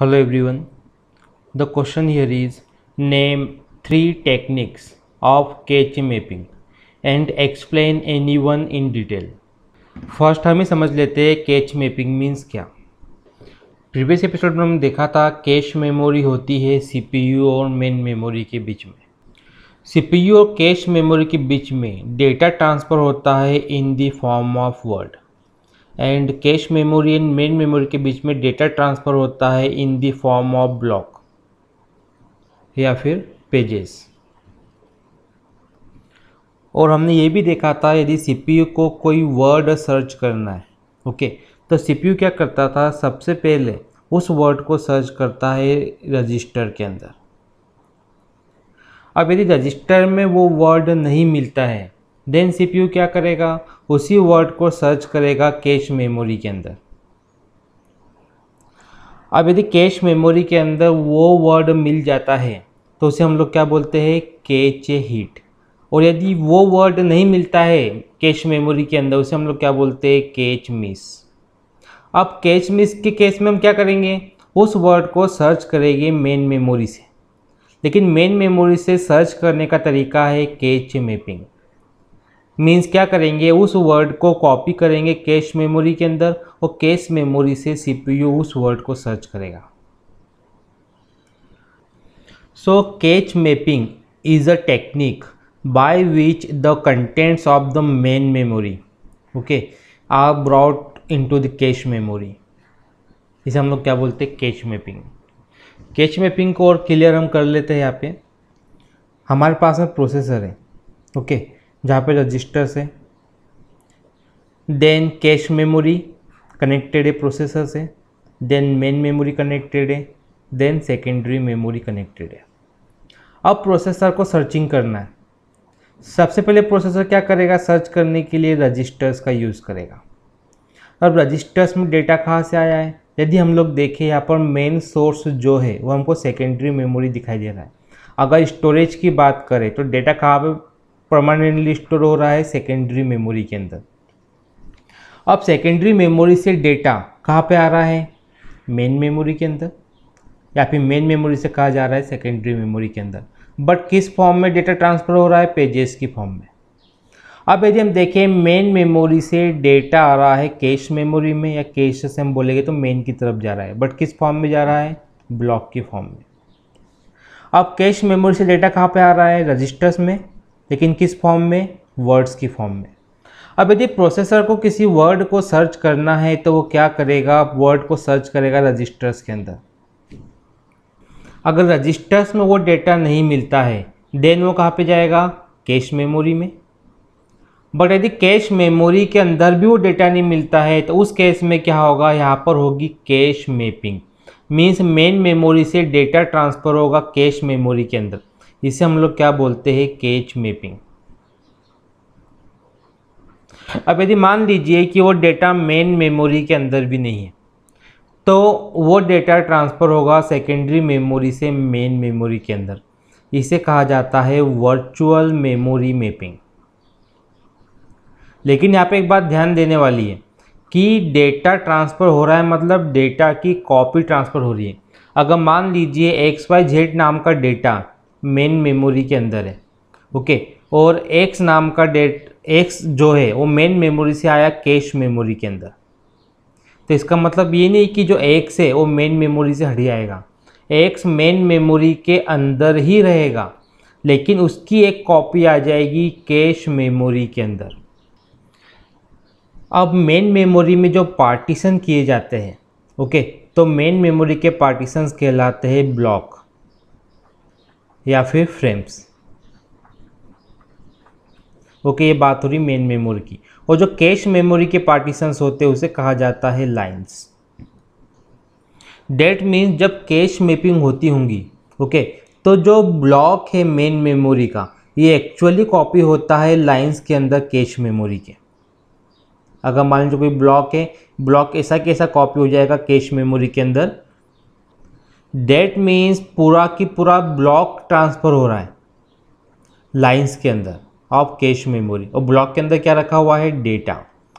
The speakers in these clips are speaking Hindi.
hello everyone the question here is name three techniques of cache mapping and explain any one in detail first हम ही समझ लेते हैं कैच मैपिंग मीन्स क्या प्रीवियस एपिसोड में हमने देखा था कैश मेमोरी होती है सीपीयू और मेन मेमोरी के बीच में सीपीयू और कैश मेमोरी के बीच में डेटा ट्रांसफ़र होता है in the form of word and cache memory and main memory के बीच में डेटा ट्रांसफ़र होता है in the form of block या फिर पेजेस और हमने ये भी देखा था यदि सीपीयू को कोई वर्ड सर्च करना है ओके तो सीपीयू क्या करता था सबसे पहले उस वर्ड को सर्च करता है रजिस्टर के अंदर अब यदि रजिस्टर में वो वर्ड नहीं मिलता है देन सीपीयू क्या करेगा उसी वर्ड को सर्च करेगा कैश मेमोरी के अंदर अब यदि कैश मेमोरी के अंदर वो वर्ड मिल जाता है तो उसे हम लोग क्या बोलते हैं कैच ए हिट और यदि वो वर्ड नहीं मिलता है कैश मेमोरी के अंदर उसे हम लोग क्या बोलते हैं कैच मिस अब कैच मिस के केस में हम क्या करेंगे उस वर्ड को सर्च करेंगे मेन मेमोरी से लेकिन मेन मेमोरी से सर्च करने का तरीका है कैच मैपिंग मीन्स क्या करेंगे उस वर्ड को कॉपी करेंगे कैश मेमोरी के अंदर और कैश मेमोरी से सीपीयू उस वर्ड को सर्च करेगा so cache mapping is a technique by which the contents of the main memory okay are brought into the cache memory इसे हम लोग क्या बोलते हैं कैच मैपिंग कैच मैपिंग को और क्लियर हम कर लेते हैं यहाँ पे हमारे पास में प्रोसेसर है ओके okay. जहाँ पे रजिस्टर्स है देन कैश मेमोरी कनेक्टेड है प्रोसेसर से देन मेन मेमोरी कनेक्टेड है देन सेकेंडरी मेमोरी कनेक्टेड है अब प्रोसेसर को सर्चिंग करना है सबसे पहले प्रोसेसर क्या करेगा सर्च करने के लिए रजिस्टर्स का यूज़ करेगा अब रजिस्टर्स में डेटा कहाँ से आया है यदि हम लोग देखें यहाँ पर मेन सोर्स जो है वो हमको सेकेंडरी मेमोरी दिखाई दे रहा है अगर स्टोरेज की बात करें तो डेटा कहाँ पर परमानेंटली स्टोर हो रहा है सेकेंडरी मेमोरी के अंदर अब सेकेंडरी मेमोरी से डेटा कहाँ पे आ रहा है मेन मेमोरी के अंदर या फिर मेन मेमोरी से कहा जा रहा है सेकेंडरी मेमोरी के अंदर बट किस फॉर्म में डेटा ट्रांसफ़र हो रहा है पेजेस की फॉर्म में अब यदि हम देखें मेन मेमोरी से डेटा आ रहा है कैश मेमोरी में या कैश से हम बोलेंगे तो मेन की तरफ जा रहा है बट किस फॉर्म में जा रहा है ब्लॉक के फॉर्म में अब कैश मेमोरी से डेटा कहाँ पे आ रहा है रजिस्टर्स में लेकिन किस फॉर्म में वर्ड्स की फॉर्म में अब यदि प्रोसेसर को किसी वर्ड को सर्च करना है तो वो क्या करेगा वर्ड को सर्च करेगा रजिस्टर्स के अंदर अगर रजिस्टर्स में वो डेटा नहीं मिलता है देन वो कहाँ पे जाएगा कैश मेमोरी में बट यदि कैश मेमोरी के अंदर भी वो डेटा नहीं मिलता है तो उस केस में क्या होगा यहाँ पर होगी cache mapping means main memory से डेटा ट्रांसफ़र होगा कैश मेमोरी के अंदर इसे हम लोग क्या बोलते हैं केच मैपिंग अब यदि मान लीजिए कि वो डेटा मेन मेमोरी के अंदर भी नहीं है तो वो डेटा ट्रांसफ़र होगा सेकेंडरी मेमोरी से मेन मेमोरी के अंदर इसे कहा जाता है वर्चुअल मेमोरी मैपिंग लेकिन यहाँ पे एक बात ध्यान देने वाली है कि डेटा ट्रांसफ़र हो रहा है मतलब डेटा की कॉपी ट्रांसफ़र हो रही है अगर मान लीजिए एक्स वाई जेड नाम का डेटा मेन मेमोरी के अंदर है ओके और एक्स नाम का डेट एक्स जो है वो मेन मेमोरी से आया कैश मेमोरी के अंदर तो इसका मतलब ये नहीं कि जो एक्स है वो मेन मेमोरी से हट जाएगा एक्स मेन मेमोरी के अंदर ही रहेगा लेकिन उसकी एक कॉपी आ जाएगी कैश मेमोरी के अंदर अब मेन मेमोरी में जो पार्टीशन किए जाते हैं ओके तो मेन मेमोरी के पार्टीशंस कहलाते हैं ब्लॉक या फिर फ्रेम्स ओके ये बात हो रही मेन मेमोरी की और जो कैश मेमोरी के पार्टीशंस होते हैं उसे कहा जाता है लाइंस डेट मीन्स जब कैश मैपिंग होती होंगी ओके तो जो ब्लॉक है मेन मेमोरी का ये एक्चुअली कॉपी होता है लाइंस के अंदर कैश मेमोरी के अगर मान लीजिए कोई ब्लॉक है ब्लॉक ऐसा कैसा कॉपी हो जाएगा कैश मेमोरी के अंदर डेट मीन्स पूरा की पूरा ब्लॉक ट्रांसफ़र हो रहा है लाइंस के अंदर ऑफ कैश मेमोरी और ब्लॉक के अंदर क्या रखा हुआ है डेटा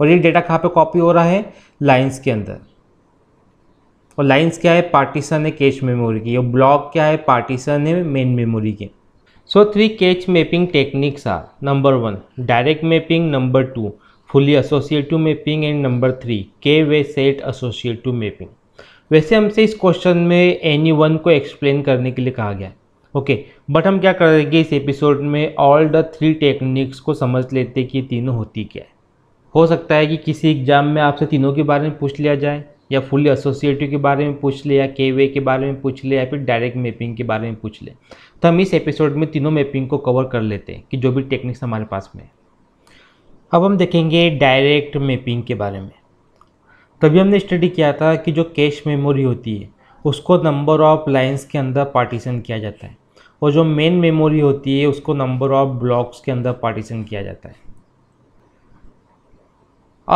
और ये डेटा कहाँ पे कॉपी हो रहा है लाइंस के अंदर और लाइंस क्या है पार्टीशन है कैश मेमोरी की और ब्लॉक क्या है पार्टीशन है मेन मेमोरी के so three cache mapping techniques are number one direct mapping number two fully associative mapping and number three k way set associative mapping वैसे हमसे इस क्वेश्चन में एनी वन को एक्सप्लेन करने के लिए कहा गया है ओके बट हम क्या करेंगे इस एपिसोड में ऑल द थ्री टेक्निक्स को समझ लेते कि तीनों होती क्या है हो सकता है कि किसी एग्जाम में आपसे तीनों के बारे में पूछ लिया जाए या फुली एसोसिएटिव के बारे में पूछ ले या के वे के बारे में पूछ ले या फिर डायरेक्ट मैपिंग के बारे में पूछ ले तो हम इस एपिसोड में तीनों मैपिंग को कवर कर लेते हैं कि जो भी टेक्निक्स हमारे पास में है अब हम देखेंगे डायरेक्ट मैपिंग के बारे में तभी हमने स्टडी किया था कि जो कैश मेमोरी होती है उसको नंबर ऑफ लाइंस के अंदर पार्टीशन किया जाता है और जो मेन मेमोरी होती है उसको नंबर ऑफ ब्लॉक्स के अंदर पार्टीशन किया जाता है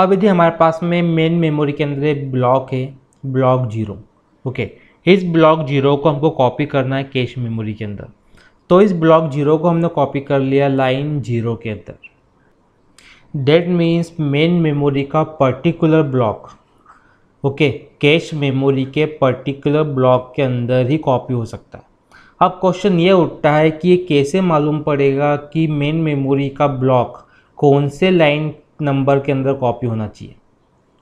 अब यदि हमारे पास में मेन मेमोरी के अंदर एक ब्लॉक है ब्लॉक जीरो ओके इस ब्लॉक जीरो को हमको कॉपी करना है कैश मेमोरी के अंदर तो इस ब्लॉक जीरो को हमने कॉपी कर लिया लाइन जीरो के अंदर डेट मीन्स मेन मेमोरी का particular block okay cache memory के पर्टिकुलर ब्लॉक के अंदर ही कॉपी हो सकता है अब क्वेश्चन ये उठता है कि ये कैसे मालूम पड़ेगा कि मेन मेमोरी का ब्लॉक कौन से लाइन नंबर के अंदर कॉपी होना चाहिए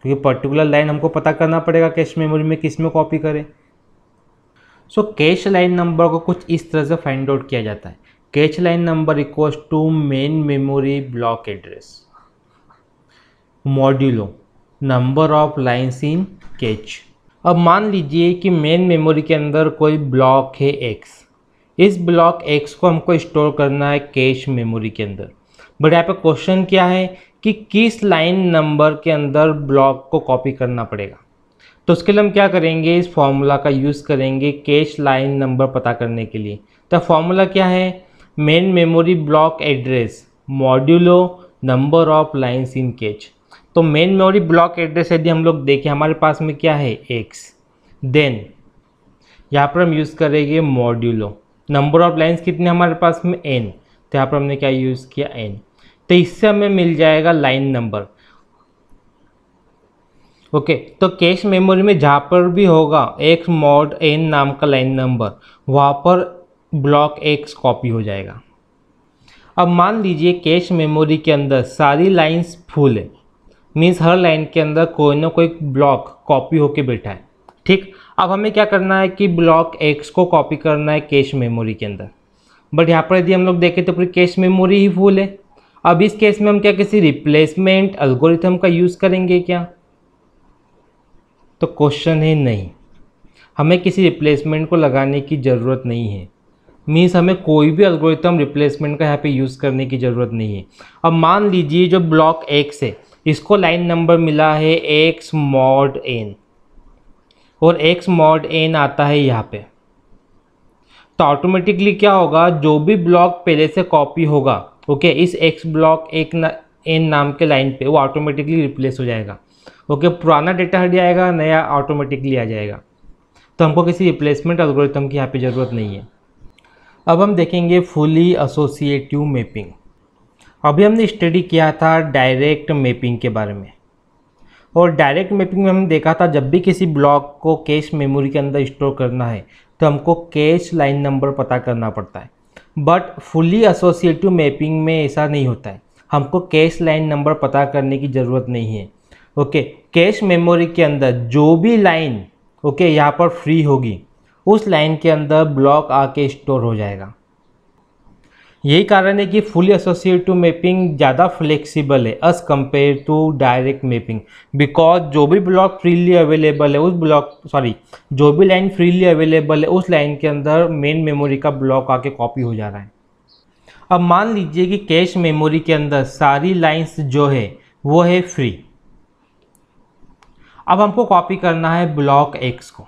क्योंकि पर्टिकुलर लाइन हमको पता करना पड़ेगा कैश मेमोरी में किस में कॉपी करें सो कैश लाइन नंबर को कुछ इस तरह से फाइंड आउट किया जाता है cache line number equals to main memory block address modulo number of lines in cache अब मान लीजिए कि मेन मेमोरी के अंदर कोई ब्लॉक है एक्स इस ब्लॉक एक्स को हमको स्टोर करना है कैश मेमोरी के अंदर बट यहाँ पे क्वेश्चन क्या है कि किस लाइन नंबर के अंदर ब्लॉक को कॉपी करना पड़ेगा तो उसके लिए हम क्या करेंगे इस फॉर्मूला का यूज़ करेंगे कैश लाइन नंबर पता करने के लिए तो फॉर्मूला क्या है main memory block address modulo number of lines in cache तो मेन मेमोरी ब्लॉक एड्रेस यदि हम लोग देखें हमारे पास में क्या है एक्स देन यहाँ पर हम यूज़ करेंगे मॉड्यूलो नंबर ऑफ लाइन्स कितने हमारे पास में एन तो यहाँ पर हमने क्या यूज़ किया एन तो इससे हमें मिल जाएगा लाइन नंबर ओके okay, तो कैश मेमोरी में जहाँ पर भी होगा एक मॉड एन नाम का लाइन नंबर वहाँ पर ब्लॉक एक्स कॉपी हो जाएगा अब मान लीजिए कैश मेमोरी के अंदर सारी लाइंस फुल है मीन्स हर लाइन के अंदर कोई ना कोई ब्लॉक कॉपी होके बैठा है ठीक अब हमें क्या करना है कि ब्लॉक एक्स को कॉपी करना है कैश मेमोरी के अंदर बट यहाँ पर यदि हम लोग देखें तो पूरी कैश मेमोरी ही फुल है अब इस केस में हम क्या किसी रिप्लेसमेंट अल्गोरिथम का यूज़ करेंगे क्या तो क्वेश्चन है नहीं हमें किसी रिप्लेसमेंट को लगाने की ज़रूरत नहीं है मीन्स हमें कोई भी अल्गोरिथम रिप्लेसमेंट का यहाँ पे यूज़ करने की ज़रूरत नहीं है अब मान लीजिए जो ब्लॉक एक्स है इसको लाइन नंबर मिला है एक्स मॉड एन और एक्स मॉड एन आता है यहाँ पे तो ऑटोमेटिकली क्या होगा जो भी ब्लॉक पहले से कॉपी होगा ओके इस एक्स ब्लॉक एक न, एन नाम के लाइन पे वो ऑटोमेटिकली रिप्लेस हो जाएगा ओके पुराना डेटा हट जाएगा नया ऑटोमेटिकली आ जाएगा तो हमको किसी रिप्लेसमेंट अलग्रोथम की यहाँ पे ज़रूरत नहीं है अब हम देखेंगे फुली एसोसिएटिव मैपिंग अभी हमने स्टडी किया था डायरेक्ट मैपिंग के बारे में और डायरेक्ट मैपिंग में हमने देखा था जब भी किसी ब्लॉक को कैश मेमोरी के अंदर स्टोर करना है तो हमको कैश लाइन नंबर पता करना पड़ता है बट फुली एसोसिएटिव मैपिंग में ऐसा नहीं होता है हमको कैश लाइन नंबर पता करने की ज़रूरत नहीं है ओके कैश मेमोरी के अंदर जो भी लाइन ओके यहाँ पर फ्री होगी उस लाइन के अंदर ब्लॉक आके स्टोर हो जाएगा यही कारण है कि फुली एसोसिएटिव मैपिंग ज़्यादा फ्लेक्सिबल है as compare to direct mapping because जो भी ब्लॉक फ्रीली अवेलेबल है उस ब्लॉक सॉरी जो भी लाइन फ्रीली अवेलेबल है उस लाइन के अंदर मेन मेमोरी का ब्लॉक आके कॉपी हो जा रहा है अब मान लीजिए कि कैश मेमोरी के अंदर सारी लाइन्स जो है वो है फ्री अब हमको कॉपी करना है ब्लॉक एक्स को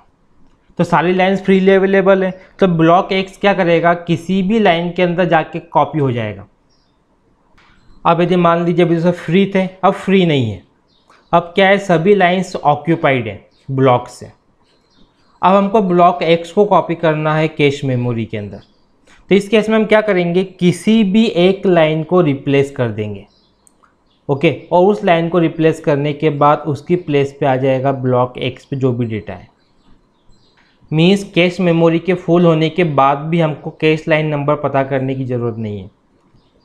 तो सारी लाइन्स फ्रीली अवेलेबल है तो ब्लॉक एक्स क्या करेगा किसी भी लाइन के अंदर जाके कॉपी हो जाएगा अब यदि मान लीजिए अभी जैसे फ्री थे अब फ्री नहीं है अब क्या है सभी लाइन्स ऑक्यूपाइड हैं ब्लॉक से अब हमको ब्लॉक एक्स को कॉपी करना है कैश मेमोरी के अंदर तो इस केस में हम क्या करेंगे किसी भी एक लाइन को रिप्लेस कर देंगे ओके और उस लाइन को रिप्लेस करने के बाद उसकी प्लेस पे आ जाएगा ब्लॉक एक्स पे जो भी डेटा है मीन्स कैश मेमोरी के फुल होने के बाद भी हमको कैश लाइन नंबर पता करने की ज़रूरत नहीं है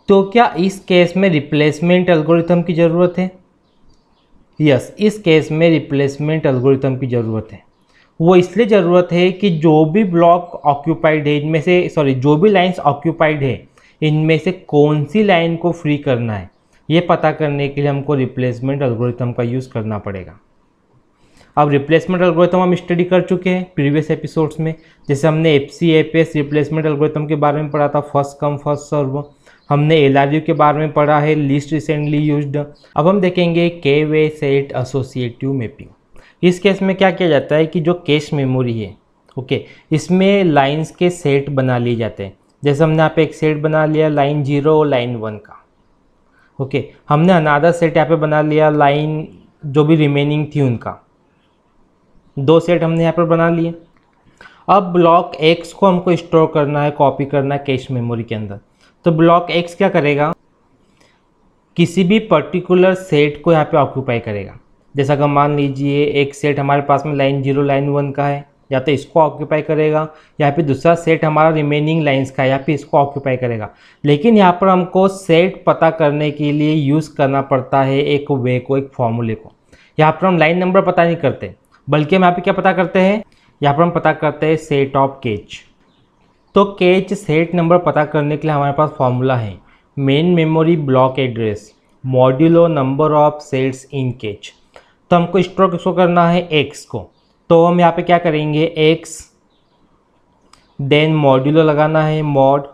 तो क्या इस केस में रिप्लेसमेंट एल्गोरिथम की ज़रूरत है यस इस केस में रिप्लेसमेंट एल्गोरिथम की ज़रूरत है वो इसलिए ज़रूरत है कि जो भी ब्लॉक ऑक्यूपाइड है इनमें से सॉरी जो भी लाइंस ऑक्यूपाइड है इनमें से कौन सी लाइन को फ्री करना है ये पता करने के लिए हमको रिप्लेसमेंट एल्गोरिथम का यूज़ करना पड़ेगा अब रिप्लेसमेंट अलग्रोथम हम स्टडी कर चुके हैं प्रीवियस एपिसोड्स में जैसे हमने F C F S replacement algorithm के बारे में पढ़ा था फर्स्ट कम फर्स्ट सर्व हमने एल आर यू के बारे में पढ़ा है लीस्ट रिसेंटली यूज अब हम देखेंगे K way set associative mapping इस केस में क्या किया जाता है कि जो कैश मेमोरी है ओके इसमें लाइंस के सेट बना लिए जाते हैं जैसे हमने यहाँ पे एक सेट बना लिया लाइन जीरो और लाइन वन का ओके हमने अनादर सेट यहाँ पे बना लिया लाइन जो भी रिमेनिंग थी उनका दो सेट हमने यहाँ पर बना लिए अब ब्लॉक एक्स को हमको स्टोर करना है कॉपी करना है कैश मेमोरी के अंदर तो ब्लॉक एक्स क्या करेगा किसी भी पर्टिकुलर सेट को यहाँ पे ऑक्यूपाई करेगा जैसा कि मान लीजिए एक सेट हमारे पास में लाइन जीरो लाइन वन का है या तो इसको ऑक्यूपाई करेगा या फिर दूसरा सेट हमारा रिमेनिंग लाइंस का है या फिर इसको ऑक्यूपाई करेगा लेकिन यहाँ पर हमको सेट पता करने के लिए यूज़ करना पड़ता है एक वे को एक फॉर्मूले को यहाँ पर हम लाइन नंबर पता नहीं करते बल्कि हम यहाँ पे क्या पता करते हैं यहाँ पर हम पता करते हैं सेट ऑफ केच तो केच सेट नंबर पता करने के लिए हमारे पास फॉर्मूला है main memory block address modulo number of sets in cache तो हमको स्टोर किसको करना है एक्स को तो हम यहाँ पे क्या करेंगे एक्स देन मॉड्यूलो लगाना है mod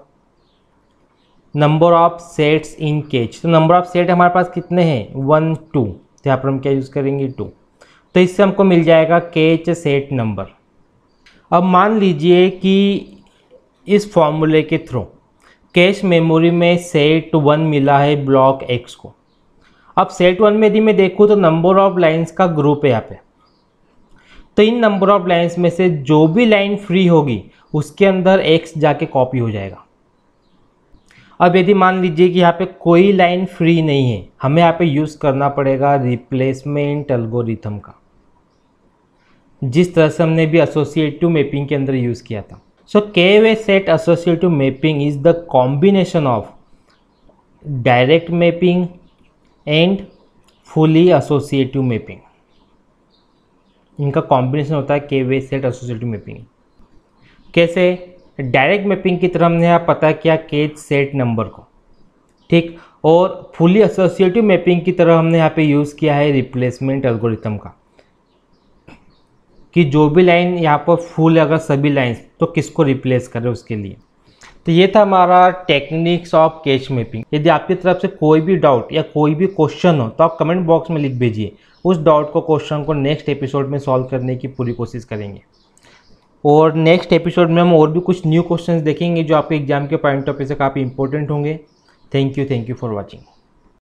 number of sets in cache तो नंबर ऑफ सेट हमारे पास कितने हैं वन टू तो यहाँ पर हम क्या यूज़ करेंगे टू तो इससे हमको मिल जाएगा एच सेट नंबर अब मान लीजिए कि इस फॉर्मूले के थ्रू कैश मेमोरी में सेट वन मिला है ब्लॉक एक्स को अब सेट वन में यदि मैं देखूँ तो नंबर ऑफ लाइंस का ग्रुप है यहाँ पे तो इन नंबर ऑफ लाइंस में से जो भी लाइन फ्री होगी उसके अंदर एक्स जाके कॉपी हो जाएगा अब यदि मान लीजिए कि यहाँ पे कोई लाइन फ्री नहीं है हमें यहाँ पे यूज़ करना पड़ेगा रिप्लेसमेंट एल्गोरिथम का जिस तरह से हमने भी एसोसिएटिव मैपिंग के अंदर यूज़ किया था so k way set associative mapping is the combination of direct mapping and fully associative mapping इनका कॉम्बिनेशन होता है k way set associative mapping कैसे डायरेक्ट मैपिंग की तरह हमने यहाँ पता किया के सेट नंबर को ठीक और फुली एसोसिएटिव मैपिंग की तरह हमने यहाँ पे यूज़ किया है रिप्लेसमेंट एल्गोरिथम का कि जो भी लाइन यहाँ पर फुल है अगर सभी लाइन्स तो किसको रिप्लेस करें उसके लिए तो ये था हमारा टेक्निक्स ऑफ कैश मैपिंग यदि आपकी तरफ से कोई भी डाउट या कोई भी क्वेश्चन हो तो आप कमेंट बॉक्स में लिख भेजिए उस डाउट को क्वेश्चन को नेक्स्ट एपिसोड में सॉल्व करने की पूरी कोशिश करेंगे और नेक्स्ट एपिसोड में हम और भी कुछ न्यू क्वेश्चंस देखेंगे जो आपके एग्जाम के पॉइंट ऑफ व्यू से काफ़ी इंपॉर्टेंट होंगे thank you thank you for watching